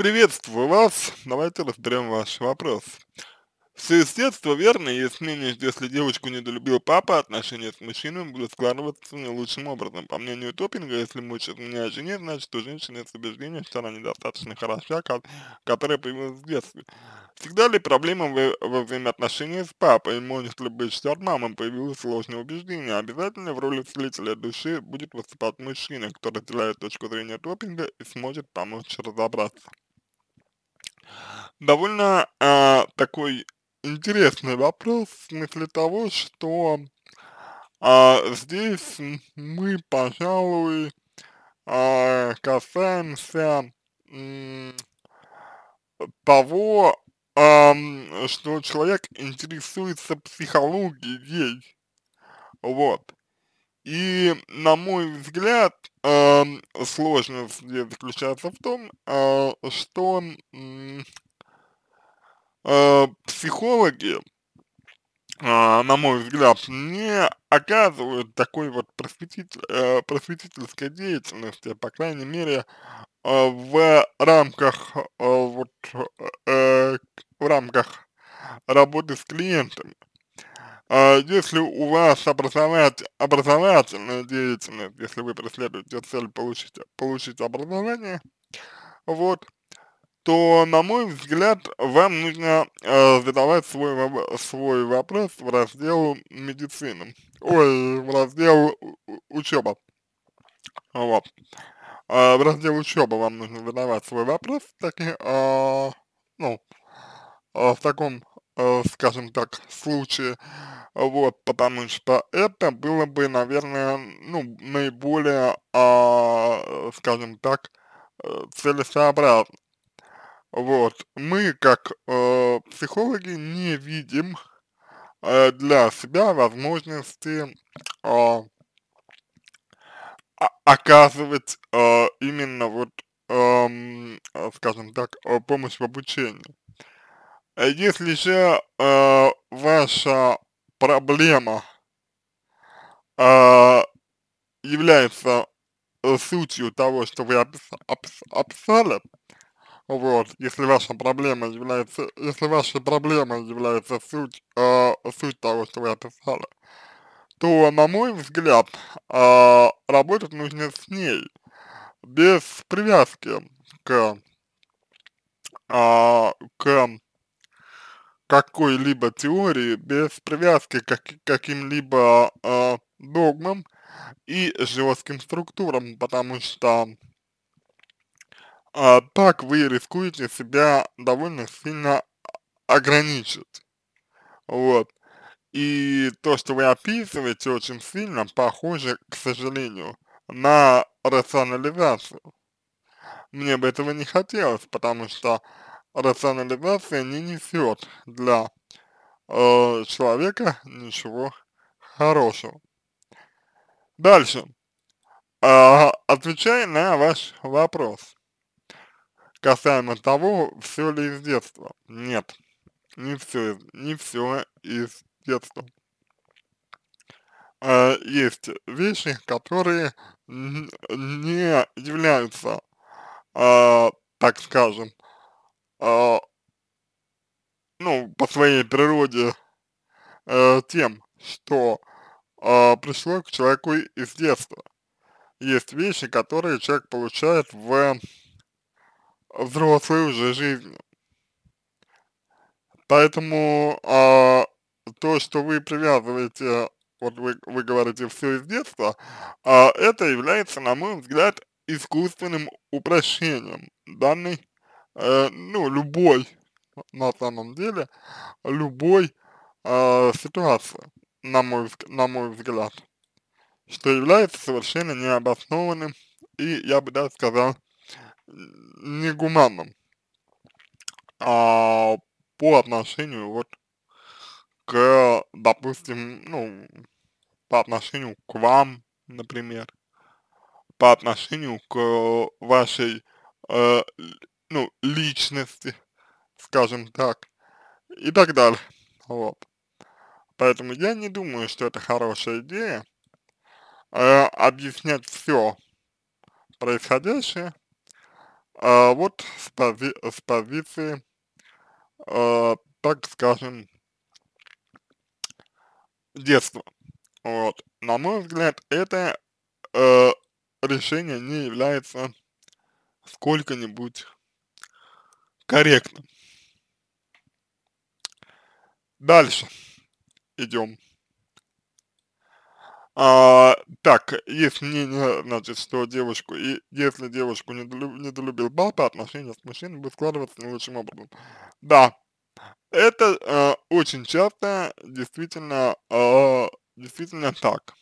Приветствую вас. Давайте разберем ваш вопрос. Все из детства верно, есть мнение, что если девочку недолюбил папа, отношения с мужчиной будут складываться не лучшим образом. По мнению Топинга, если муж изменяет жене, значит, у женщины с убеждением, что она недостаточно хороша, как, которая появилась в детстве. Всегда ли проблема во, во взаимоотношениях с папой, может ли быть, что от мамы появилось сложное убеждение? Обязательно в роли целителя души будет выступать мужчина, который разделяет точку зрения Топинга и сможет помочь разобраться. Довольно а, такой интересный вопрос в смысле того, что а, здесь мы, пожалуй, а, касаемся м, того, а, что человек интересуется психологией. Вот. И, на мой взгляд, э, эм, сложность заключается в том, э, что э, психологи, э, на мой взгляд, не оказывают такой вот просветитель, э, просветительской деятельности, по крайней мере, э, в рамках э, вот э, в рамках работы с клиентами. А если у вас образовательная деятельность, если вы преследуете цель получить, получить образование, вот, то, на мой взгляд, вам нужно э, задавать свой, свой вопрос в раздел медицины, ой, в раздел учеба, вот, э, в раздел учеба вам нужно задавать свой вопрос, так, э, ну, э, в таком Э, скажем так, случае, вот, потому что это было бы, наверное, ну, наиболее, э, скажем так, э, целесообразно. Вот, мы как э, психологи не видим э, для себя возможности э, оказывать э, именно вот, э, скажем так, э, помощь в обучении. А если же э, ваша проблема э, является э, сутью того, что вы описали, вот, если ваша проблема является, если ваша проблема является суть, э, суть того, что вы описали, то, на мой взгляд, э, работать нужно с ней, без привязки к, э, к какой-либо теории без привязки к каким-либо э, догмам и жестким структурам, потому что э, так вы рискуете себя довольно сильно ограничить. Вот. И то, что вы описываете, очень сильно похоже, к сожалению, на рационализацию. Мне бы этого не хотелось, потому что рационализация не несет для э, человека ничего хорошего. Дальше. Э, отвечая на ваш вопрос касаемо того, все ли из детства. Нет, не все, не все из детства. Э, есть вещи, которые не являются, э, так скажем, э, ну, по своей природе э, тем, что э, а, пришло к человеку из детства. Есть вещи, которые человек получает в взрослой уже жизни. Поэтому э, то, что вы привязываете, вот вы, вы говорите все из детства, э, это является, на мой взгляд, искусственным упрощением данной Э, ну, любой, на самом деле, любой э, ситуации, на мой, на мой взгляд, что является совершенно необоснованным и, я бы даже сказал, негуманным а, по отношению вот к, допустим, ну, по отношению к вам, например, по отношению к вашей э, ну, личности, скажем так, и так далее, вот. Поэтому я не думаю, что это хорошая идея э, объяснять все происходящее э, вот с, пози с позиции, э, так скажем, детства. Вот. На мой взгляд, это э, решение не является сколько-нибудь Корректно. Дальше идем. А, так, есть мнение, значит, что девушку, и если девушку недолюб, недолюбил Балпа, отношения с мужчиной будут складываться не лучшим образом. Да, это э, очень часто действительно, э, действительно так.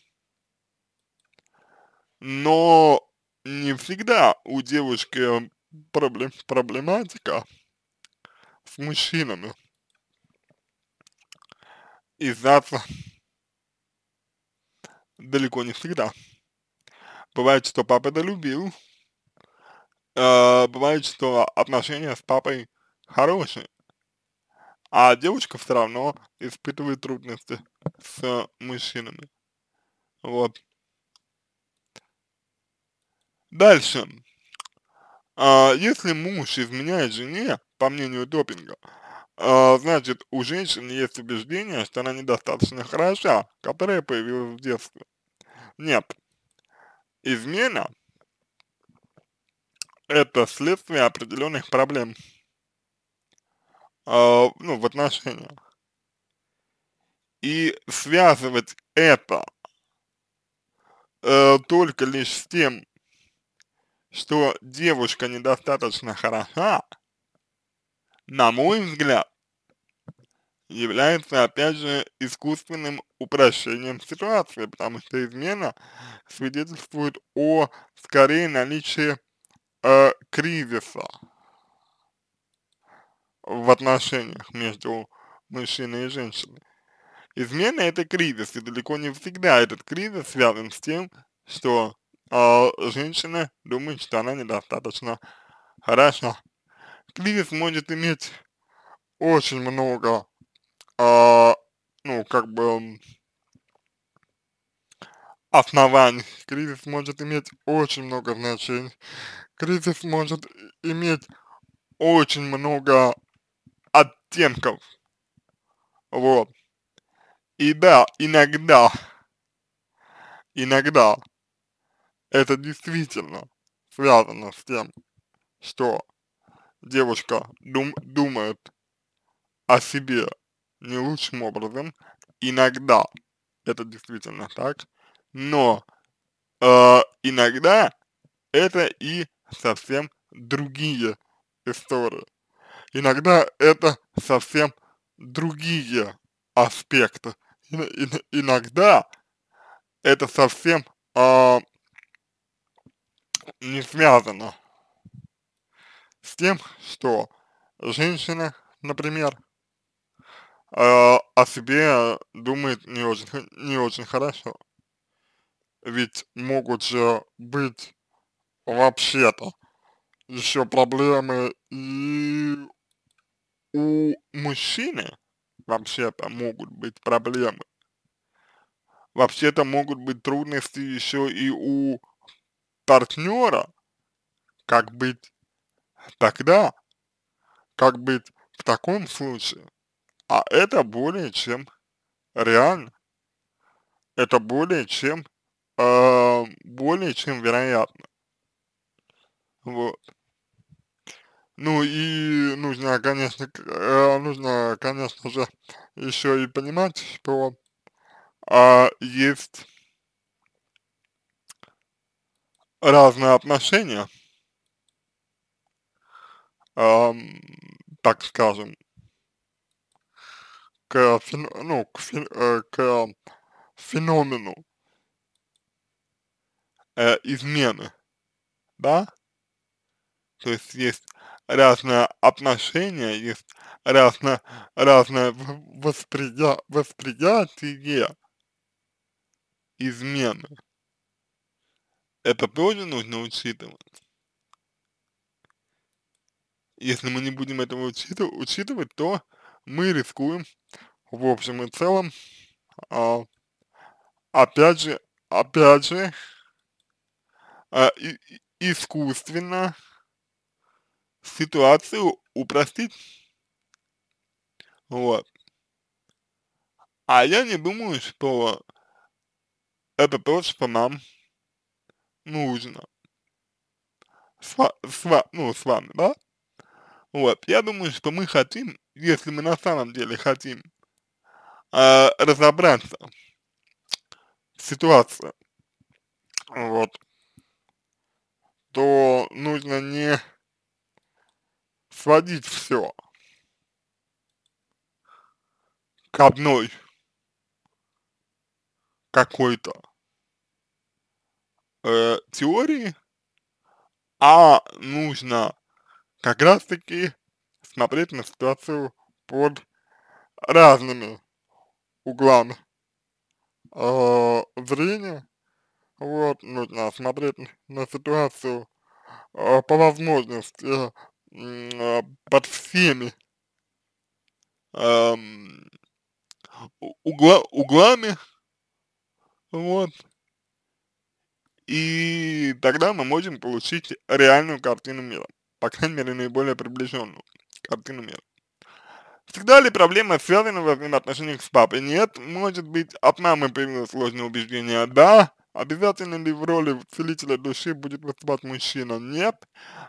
Но не всегда у девушки э, проблем, проблематика мужчинами ну. и сдаться далеко не всегда. Бывает, что папа долюбил, э, бывает, что отношения с папой хорошие, а девочка все равно испытывает трудности с мужчинами. Вот. Дальше. А, если муж изменяет жене, по мнению допинга, а, значит, у женщины есть убеждение, что она недостаточно хороша, которая появилась в детстве. Нет. Измена – это следствие определенных проблем, а, ну, в отношениях. И связывать это э, только лишь с тем, что девушка недостаточно хороша, на мой взгляд, является, опять же, искусственным упрощением ситуации, потому что измена свидетельствует о, скорее, наличии э, кризиса в отношениях между мужчиной и женщиной. Измена – это кризис, и далеко не всегда этот кризис связан с тем, что а, женщина думает, что она недостаточно хороша. Кризис может иметь очень много, а, ну, как бы, оснований. Кризис может иметь очень много значений. Кризис может иметь очень много оттенков. Вот. И да, иногда, иногда это действительно связано с тем, что девушка дум думает о себе не лучшим образом, иногда это действительно так, но э, иногда это и совсем другие истории. Иногда это совсем другие аспекты. И, и, иногда это совсем э, не связано с тем, что женщина, например, э, о себе думает не очень, не очень хорошо. Ведь могут же быть вообще-то еще проблемы и у мужчины вообще-то могут быть проблемы. Вообще-то могут быть трудности еще и у партнера, как быть тогда, как быть в таком случае, а это более чем реально, это более чем, э, более чем вероятно, вот. Ну и нужно, конечно, э, нужно, конечно же, еще и понимать, что э, есть разные отношения, эм, так скажем, к, ну, к, э, к феномену э, измены, да? То есть есть разное отношение, есть разное, разное восприя, восприятие измены. Это тоже нужно учитывать. Если мы не будем этого учитывать, учитывать то мы рискуем в общем и целом, а, опять же, опять же, а, и, искусственно ситуацию упростить. Вот. А я не думаю, что это то, что нам нужно с, с, ну, с вами, да? Вот, я думаю, что мы хотим, если мы на самом деле хотим э, разобраться в ситуации, вот, то нужно не сводить все к одной какой-то Э, теории, а нужно как раз-таки смотреть на ситуацию под разными углами э, а, зрения. Вот, нужно смотреть на ситуацию э, по возможности э, под всеми э, угла, углами, вот, и тогда мы можем получить реальную картину мира, по крайней мере, наиболее приближенную картину мира. Всегда ли проблема связана во взаимоотношениях с папой? Нет. Может быть, от мамы появилось сложное убеждение? Да. Обязательно ли в роли целителя души будет выступать мужчина? Нет.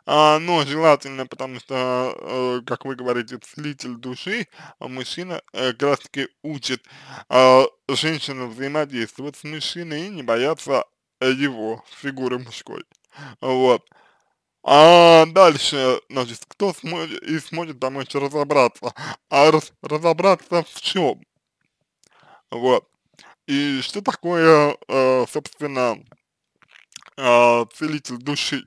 А, но желательно, потому что, э, как вы говорите, целитель души, а мужчина э, как раз таки учит э, женщину взаимодействовать с мужчиной и не бояться а его фигуры мужской. Вот. А дальше, значит, кто сможет и сможет там еще разобраться? А раз, разобраться в чем? Вот. И что такое, э, собственно, э, целитель души?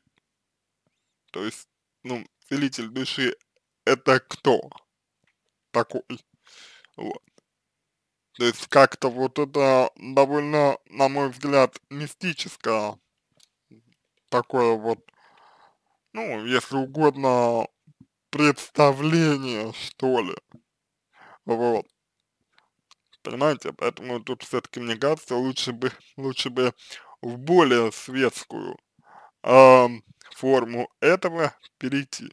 То есть, ну, целитель души это кто такой? Вот. То есть как-то вот это довольно, на мой взгляд, мистическое такое вот, ну, если угодно, представление, что ли. Вот. Понимаете, поэтому тут все-таки, мне кажется, лучше бы, лучше бы в более светскую э, форму этого перейти.